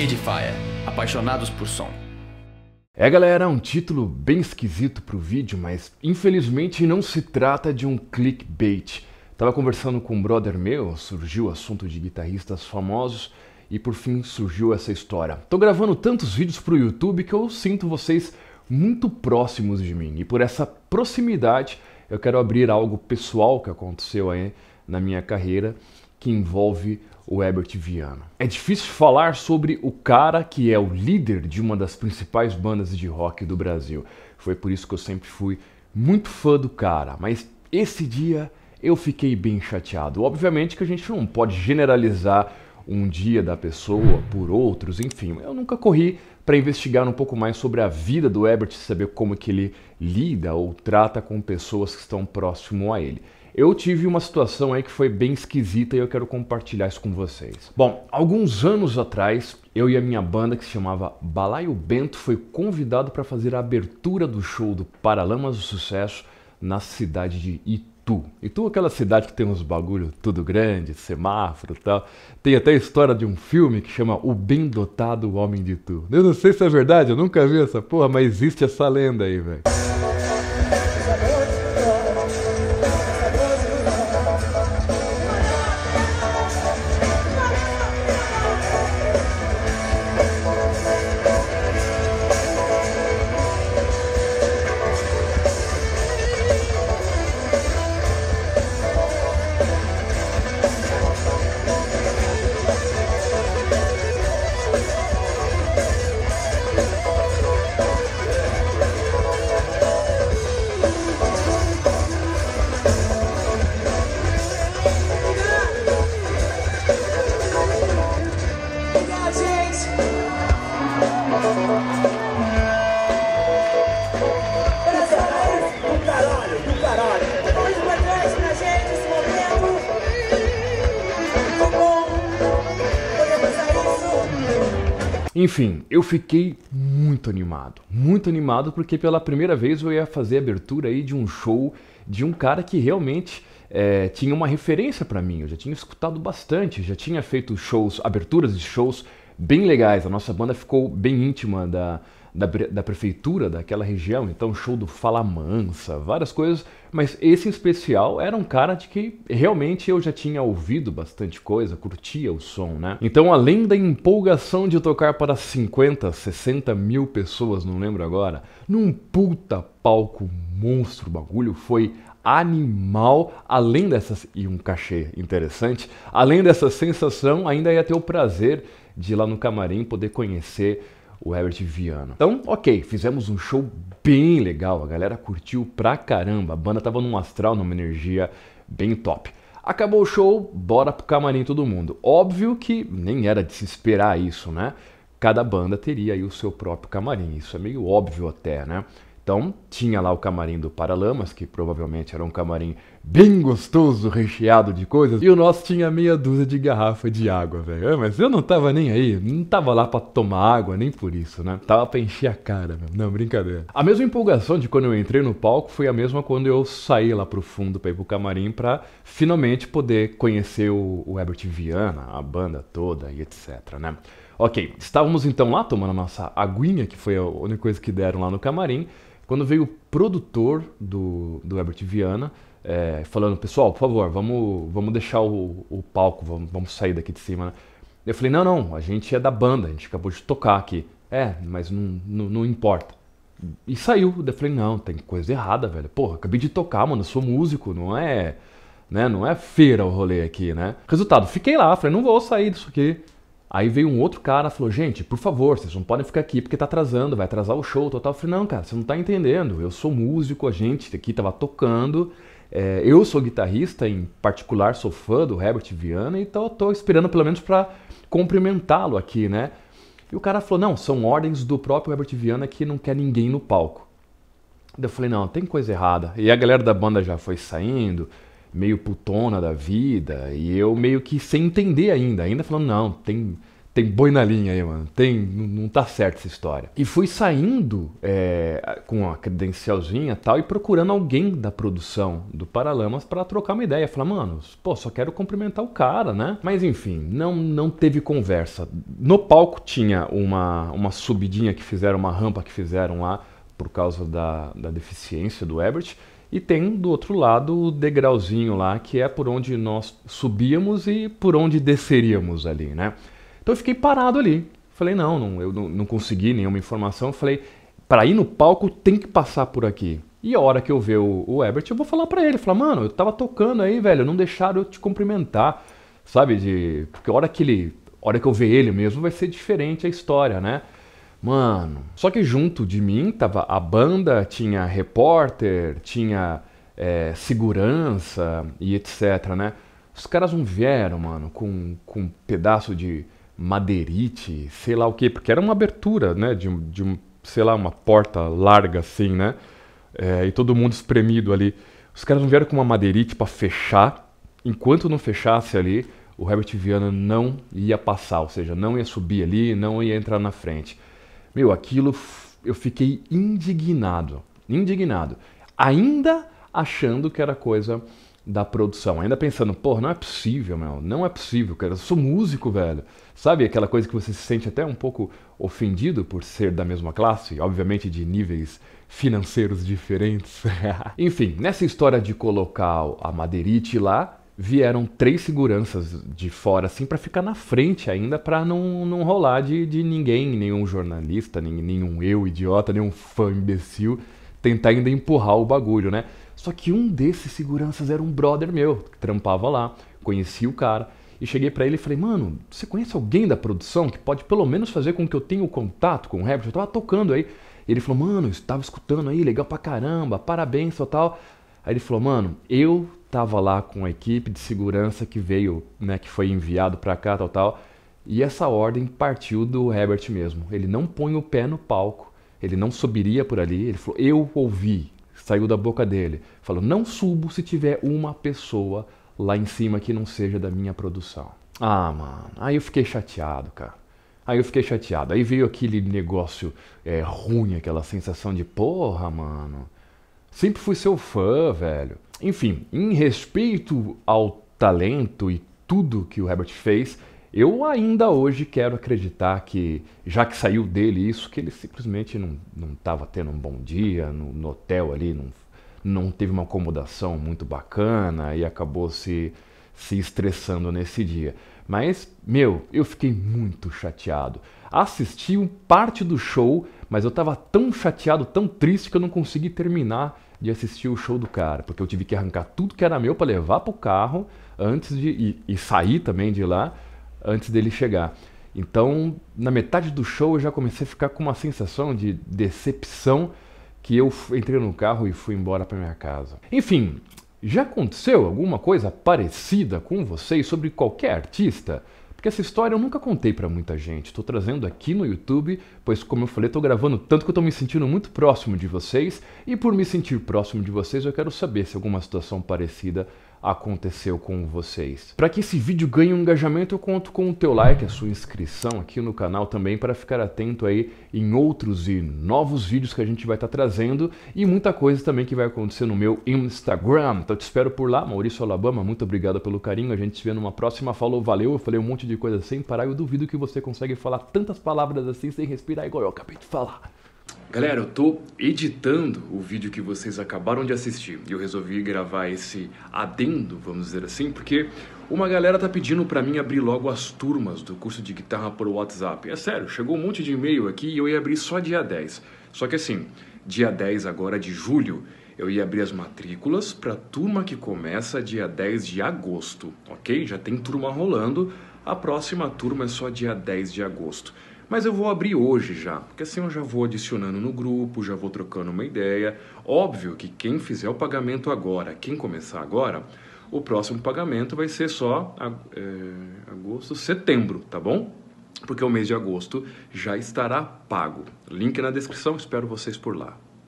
Edifier, apaixonados por som. É galera, um título bem esquisito para o vídeo, mas infelizmente não se trata de um clickbait. Tava conversando com um brother meu, surgiu o assunto de guitarristas famosos e por fim surgiu essa história. Tô gravando tantos vídeos para o YouTube que eu sinto vocês muito próximos de mim e por essa proximidade eu quero abrir algo pessoal que aconteceu aí na minha carreira que envolve o Herbert Viana. É difícil falar sobre o cara que é o líder de uma das principais bandas de rock do Brasil. Foi por isso que eu sempre fui muito fã do cara, mas esse dia eu fiquei bem chateado. Obviamente que a gente não pode generalizar um dia da pessoa por outros, enfim. Eu nunca corri para investigar um pouco mais sobre a vida do Ebert, saber como que ele lida ou trata com pessoas que estão próximo a ele. Eu tive uma situação aí que foi bem esquisita e eu quero compartilhar isso com vocês. Bom, alguns anos atrás, eu e a minha banda que se chamava Balaio Bento foi convidado para fazer a abertura do show do Paralamas do Sucesso na cidade de Itu. Itu é aquela cidade que tem uns bagulho tudo grande, semáforo e tal. Tem até a história de um filme que chama O Bem Dotado Homem de Itu. Eu não sei se é verdade, eu nunca vi essa porra, mas existe essa lenda aí, velho. Enfim, eu fiquei muito animado, muito animado porque pela primeira vez eu ia fazer a abertura aí de um show de um cara que realmente é, tinha uma referência para mim. Eu já tinha escutado bastante, já tinha feito shows, aberturas de shows bem legais. A nossa banda ficou bem íntima da, da, da prefeitura daquela região, então show do Falamansa, várias coisas, mas esse em especial era um cara de que realmente eu já tinha ouvido bastante coisa, curtia o som, né? Então, além da empolgação de tocar para 50, 60 mil pessoas, não lembro agora, num puta palco monstro, o bagulho foi animal, além dessas e um cachê interessante, além dessa sensação, ainda ia ter o prazer de ir lá no camarim poder conhecer o Herbert Viana. Então, ok, fizemos um show bem legal, a galera curtiu pra caramba, a banda tava num astral, numa energia bem top. Acabou o show, bora pro camarim todo mundo. Óbvio que nem era de se esperar isso, né? Cada banda teria aí o seu próprio camarim, isso é meio óbvio até, né? Então tinha lá o camarim do Paralamas, que provavelmente era um camarim bem gostoso, recheado de coisas, e o nosso tinha meia dúzia de garrafa de água, velho. Ah, mas eu não tava nem aí, não tava lá pra tomar água, nem por isso, né? Tava pra encher a cara, meu. Não, brincadeira. A mesma empolgação de quando eu entrei no palco foi a mesma quando eu saí lá pro fundo pra ir pro camarim pra finalmente poder conhecer o, o Herbert Viana, a banda toda e etc, né? Ok, estávamos então lá tomando a nossa aguinha, que foi a única coisa que deram lá no camarim, quando veio o produtor do, do Herbert Viana, é, falando, pessoal, por favor, vamos, vamos deixar o, o palco, vamos, vamos sair daqui de cima, né? Eu falei, não, não, a gente é da banda, a gente acabou de tocar aqui. É, mas não, não, não importa. E saiu. Eu falei, não, tem coisa errada, velho. Porra, acabei de tocar, mano, eu sou músico, não é. Né, não é feira o rolê aqui, né? Resultado, fiquei lá, falei, não vou sair disso aqui. Aí veio um outro cara falou: gente, por favor, vocês não podem ficar aqui porque tá atrasando, vai atrasar o show, total. Eu falei: não, cara, você não tá entendendo. Eu sou músico, a gente aqui tava tocando. É, eu sou guitarrista, em particular, sou fã do Herbert Viana, então eu tô esperando pelo menos para cumprimentá-lo aqui, né? E o cara falou: não, são ordens do próprio Herbert Viana que não quer ninguém no palco. Eu falei: não, tem coisa errada. E a galera da banda já foi saindo meio putona da vida e eu meio que sem entender ainda, ainda falando, não, tem tem boi na linha aí, mano. Tem, não tá certo essa história. E fui saindo é, com a credencialzinha tal e procurando alguém da produção do Paralamas para trocar uma ideia. Falar, mano, pô, só quero cumprimentar o cara, né? Mas enfim, não, não teve conversa. No palco tinha uma, uma subidinha que fizeram, uma rampa que fizeram lá por causa da, da deficiência do Ebert. E tem do outro lado o degrauzinho lá, que é por onde nós subíamos e por onde desceríamos ali, né? Então eu fiquei parado ali. Falei, não, não eu não, não consegui nenhuma informação. Falei, para ir no palco tem que passar por aqui. E a hora que eu ver o, o Ebert, eu vou falar para ele, falar, mano, eu tava tocando aí, velho, não deixaram eu te cumprimentar, sabe? De, porque a hora que ele, a hora que eu ver ele mesmo, vai ser diferente a história, né? Mano. Só que junto de mim tava a banda, tinha repórter, tinha é, segurança e etc, né? Os caras não vieram, mano, com, com um pedaço de madeirite, sei lá o quê, porque era uma abertura, né? De, de um, sei lá, uma porta larga assim, né? É, e todo mundo espremido ali. Os caras não vieram com uma madeirite para fechar. Enquanto não fechasse ali, o Herbert Viana não ia passar, ou seja, não ia subir ali, não ia entrar na frente. Meu, aquilo eu fiquei indignado, indignado. Ainda achando que era coisa da produção, ainda pensando, pô, não é possível, meu, não é possível, cara, eu sou músico, velho. Sabe aquela coisa que você se sente até um pouco ofendido por ser da mesma classe, obviamente de níveis financeiros diferentes. Enfim, nessa história de colocar a madeirite lá, vieram três seguranças de fora, assim, para ficar na frente ainda, para não, não rolar de, de ninguém, nenhum jornalista, nem, nenhum eu idiota, nenhum fã imbecil, tentar ainda empurrar o bagulho, né? Só que um desses seguranças era um brother meu, que trampava lá, conheci o cara. E cheguei para ele e falei, mano, você conhece alguém da produção que pode pelo menos fazer com que eu tenha o contato com o rapper? Eu tava tocando aí. ele falou, mano, eu estava escutando aí, legal pra caramba, parabéns, tal, tal. Aí ele falou, mano, eu tava lá com a equipe de segurança que veio, né, que foi enviado para cá, tal, tal. E essa ordem partiu do Herbert mesmo. Ele não põe o pé no palco, ele não subiria por ali. Ele falou: Eu ouvi, saiu da boca dele. Falou: Não subo se tiver uma pessoa lá em cima que não seja da minha produção. Ah, mano, aí eu fiquei chateado, cara. Aí eu fiquei chateado. Aí veio aquele negócio é, ruim, aquela sensação de porra, mano. Sempre fui seu fã, velho. Enfim, em respeito ao talento e tudo que o Herbert fez, eu ainda hoje quero acreditar que, já que saiu dele isso, que ele simplesmente não estava tendo um bom dia no, no hotel ali, não, não teve uma acomodação muito bacana e acabou se, se estressando nesse dia. Mas, meu, eu fiquei muito chateado. Assisti parte do show, mas eu estava tão chateado, tão triste que eu não consegui terminar de assistir o show do cara, porque eu tive que arrancar tudo que era meu para levar pro carro antes de e, e, sair também de lá antes dele chegar. Então, na metade do show eu já comecei a ficar com uma sensação de decepção que eu entrei no carro e fui embora para minha casa. Enfim, já aconteceu alguma coisa parecida com vocês sobre qualquer artista? Porque essa história eu nunca contei para muita gente. Estou trazendo aqui no YouTube, pois como eu falei, estou gravando tanto que eu estou me sentindo muito próximo de vocês. E por me sentir próximo de vocês, eu quero saber se alguma situação parecida aconteceu com vocês. Para que esse vídeo ganhe um engajamento, eu conto com o teu like, a sua inscrição aqui no canal também para ficar atento aí em outros e novos vídeos que a gente vai estar tá trazendo e muita coisa também que vai acontecer no meu Instagram. Então te espero por lá, Maurício Alabama, muito obrigado pelo carinho, a gente se vê numa próxima. Falou, valeu, eu falei um monte de coisa sem parar, eu duvido que você consegue falar tantas palavras assim sem respirar igual eu acabei de falar. Galera, eu tô editando o vídeo que vocês acabaram de assistir e eu resolvi gravar esse adendo, vamos dizer assim, porque uma galera tá pedindo para mim abrir logo as turmas do curso de guitarra por WhatsApp. É sério, chegou um monte de e-mail aqui e eu ia abrir só dia 10. Só que assim, dia 10 agora de julho, eu ia abrir as matrículas para turma que começa dia 10 de agosto, OK? Já tem turma rolando. A próxima turma é só dia 10 de agosto. Mas eu vou abrir hoje já, porque assim eu já vou adicionando no grupo, já vou trocando uma ideia. Óbvio que quem fizer o pagamento agora, quem começar agora, o próximo pagamento vai ser só é, agosto, setembro, tá bom? Porque o mês de agosto já estará pago. Link na descrição, espero vocês por lá.